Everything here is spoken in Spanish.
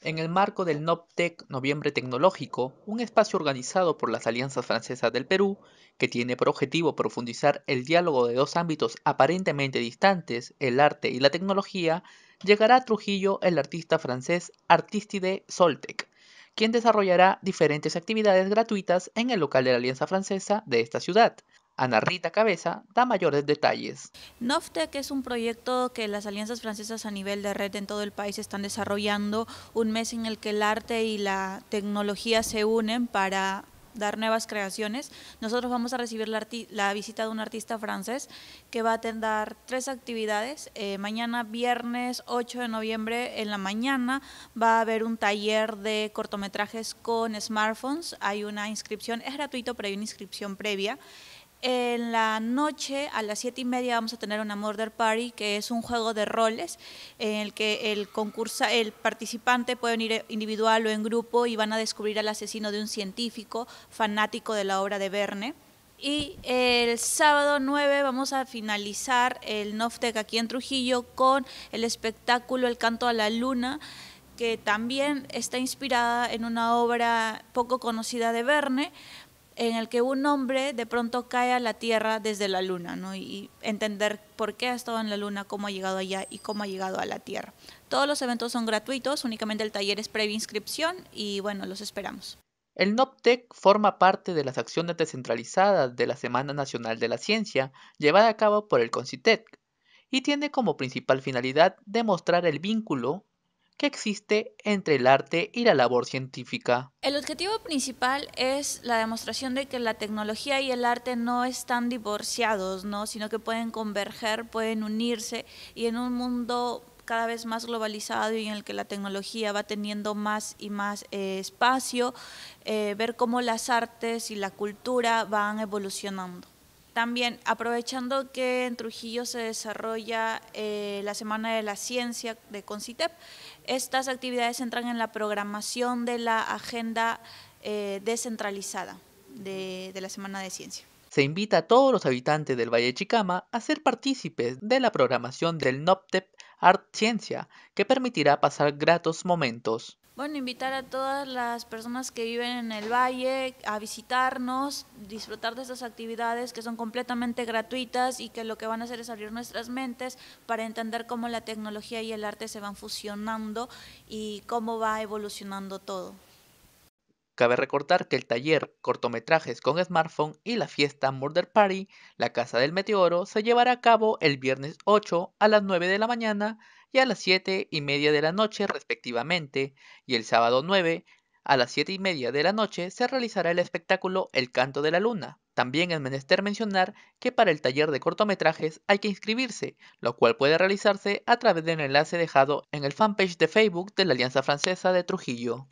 En el marco del NOPTEC Noviembre Tecnológico, un espacio organizado por las Alianzas Francesas del Perú, que tiene por objetivo profundizar el diálogo de dos ámbitos aparentemente distantes, el arte y la tecnología, llegará a Trujillo el artista francés Artistide Soltec, quien desarrollará diferentes actividades gratuitas en el local de la Alianza Francesa de esta ciudad, Ana Rita Cabeza da mayores detalles. NOFTEC es un proyecto que las alianzas francesas a nivel de red en todo el país están desarrollando, un mes en el que el arte y la tecnología se unen para dar nuevas creaciones. Nosotros vamos a recibir la, visita de un artista francés que va a atender tres actividades. Eh, mañana, viernes 8 de noviembre, en la mañana, va a haber un taller de cortometrajes con smartphones. Hay una inscripción, es gratuito, pero hay una inscripción previa. En la noche, a las siete y media, vamos a tener una Murder Party, que es un juego de roles en el que el, concursa, el participante puede venir individual o en grupo y van a descubrir al asesino de un científico fanático de la obra de Verne. Y el sábado 9 vamos a finalizar el Noftec aquí en Trujillo con el espectáculo El Canto a la Luna, que también está inspirada en una obra poco conocida de Verne, en el que un hombre de pronto cae a la Tierra desde la Luna, ¿no? Y entender por qué ha estado en la Luna, cómo ha llegado allá y cómo ha llegado a la Tierra. Todos los eventos son gratuitos, únicamente el taller es previa inscripción y bueno, los esperamos. El NOPTEC forma parte de las acciones descentralizadas de la Semana Nacional de la Ciencia, llevada a cabo por el CONCITEC, y tiene como principal finalidad demostrar el vínculo ¿Qué existe entre el arte y la labor científica. El objetivo principal es la demostración de que la tecnología y el arte no están divorciados, ¿no? sino que pueden converger, pueden unirse y en un mundo cada vez más globalizado y en el que la tecnología va teniendo más y más eh, espacio, eh, ver cómo las artes y la cultura van evolucionando. También, aprovechando que en Trujillo se desarrolla eh, la Semana de la Ciencia de CONCITEP, estas actividades entran en la programación de la agenda eh, descentralizada de, la Semana de Ciencia. Se invita a todos los habitantes del Valle Chicama a ser partícipes de la programación del NOPTEP Art Ciencia, que permitirá pasar gratos momentos. Bueno, invitar a todas las personas que viven en el valle a visitarnos, disfrutar de estas actividades que son completamente gratuitas y que lo que van a hacer es abrir nuestras mentes para entender cómo la tecnología y el arte se van fusionando y cómo va evolucionando todo. Cabe recordar que el taller Cortometrajes con Smartphone y la fiesta Murder Party, la Casa del Meteoro, se llevará a cabo el viernes 8 a las 9 de la mañana y a las 7 y media de la noche respectivamente, y el sábado 9 a las 7 y media de la noche se realizará el espectáculo El Canto de la Luna. También es menester mencionar que para el taller de cortometrajes hay que inscribirse, lo cual puede realizarse a través del enlace dejado en el fanpage de Facebook de la Alianza Francesa de Trujillo.